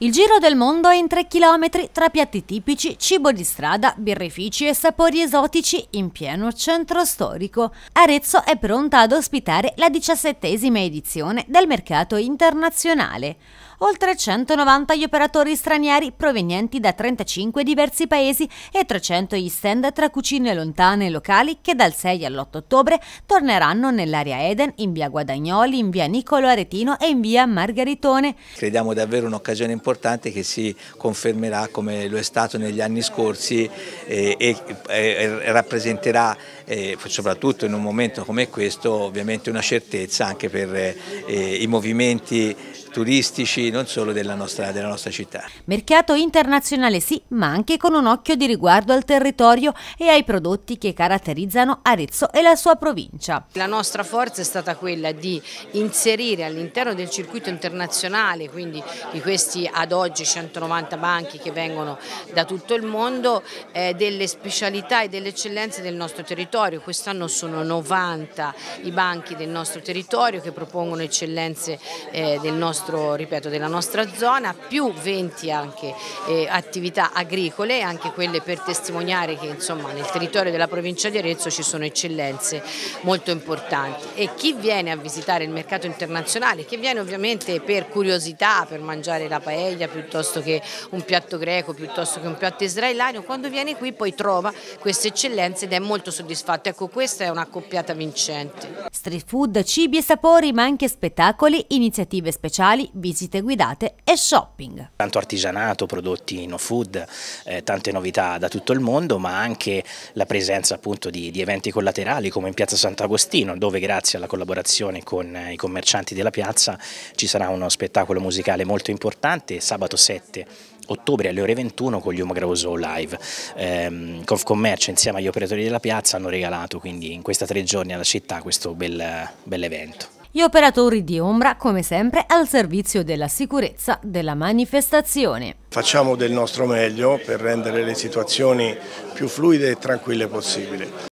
Il giro del mondo è in 3 km tra piatti tipici, cibo di strada, birrifici e sapori esotici in pieno centro storico. Arezzo è pronta ad ospitare la diciassettesima edizione del mercato internazionale oltre 190 gli operatori stranieri provenienti da 35 diversi paesi e 300 gli stand tra cucine lontane e locali che dal 6 all'8 ottobre torneranno nell'area Eden in via Guadagnoli, in via Nicolo Aretino e in via Margaritone. Crediamo davvero un'occasione importante che si confermerà come lo è stato negli anni scorsi eh, e, e, eh, e rappresenterà eh, soprattutto in un momento come questo ovviamente una certezza anche per eh, i movimenti turistici non solo della nostra, della nostra città. Mercato internazionale sì, ma anche con un occhio di riguardo al territorio e ai prodotti che caratterizzano Arezzo e la sua provincia. La nostra forza è stata quella di inserire all'interno del circuito internazionale, quindi di questi ad oggi 190 banchi che vengono da tutto il mondo, eh, delle specialità e delle eccellenze del nostro territorio. Quest'anno sono 90 i banchi del nostro territorio che propongono eccellenze eh, del nostro, ripeto, del della nostra zona, più 20 anche eh, attività agricole, anche quelle per testimoniare che insomma, nel territorio della provincia di Arezzo ci sono eccellenze molto importanti. E chi viene a visitare il mercato internazionale, chi viene ovviamente per curiosità, per mangiare la paella piuttosto che un piatto greco, piuttosto che un piatto israeliano, quando viene qui poi trova queste eccellenze ed è molto soddisfatto. Ecco, questa è un'accoppiata vincente. Street food, cibi e sapori, ma anche spettacoli, iniziative speciali, visite guidate guidate e shopping. Tanto artigianato, prodotti no food, eh, tante novità da tutto il mondo, ma anche la presenza appunto di, di eventi collaterali come in Piazza Sant'Agostino, dove grazie alla collaborazione con eh, i commercianti della piazza ci sarà uno spettacolo musicale molto importante sabato 7 ottobre alle ore 21 con gli Omagravosò Live. Eh, Confcommercio insieme agli operatori della piazza hanno regalato quindi in questi tre giorni alla città questo bel, bel evento gli operatori di Ombra come sempre al servizio della sicurezza della manifestazione. Facciamo del nostro meglio per rendere le situazioni più fluide e tranquille possibile.